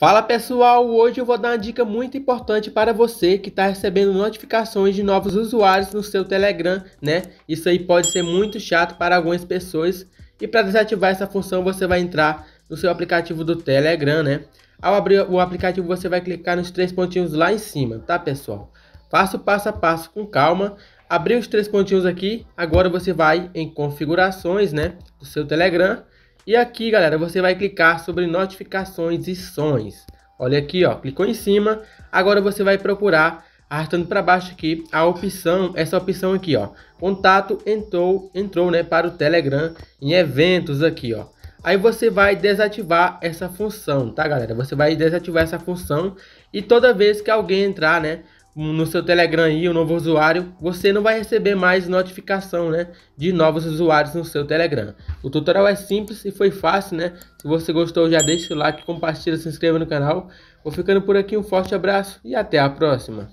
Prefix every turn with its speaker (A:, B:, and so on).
A: Fala pessoal, hoje eu vou dar uma dica muito importante para você que está recebendo notificações de novos usuários no seu Telegram, né? Isso aí pode ser muito chato para algumas pessoas e para desativar essa função você vai entrar no seu aplicativo do Telegram, né? Ao abrir o aplicativo você vai clicar nos três pontinhos lá em cima, tá pessoal? Faça o passo a passo com calma, abrir os três pontinhos aqui, agora você vai em configurações, né? Do seu Telegram e aqui, galera, você vai clicar sobre notificações e sons. Olha aqui, ó, clicou em cima. Agora você vai procurar, arrastando para baixo aqui, a opção, essa opção aqui, ó. Contato entrou, entrou, né, para o Telegram em eventos aqui, ó. Aí você vai desativar essa função, tá, galera? Você vai desativar essa função e toda vez que alguém entrar, né, no seu Telegram aí, o um novo usuário, você não vai receber mais notificação, né, de novos usuários no seu Telegram. O tutorial é simples e foi fácil, né? Se você gostou, já deixa o like, compartilha, se inscreva no canal. Vou ficando por aqui, um forte abraço e até a próxima.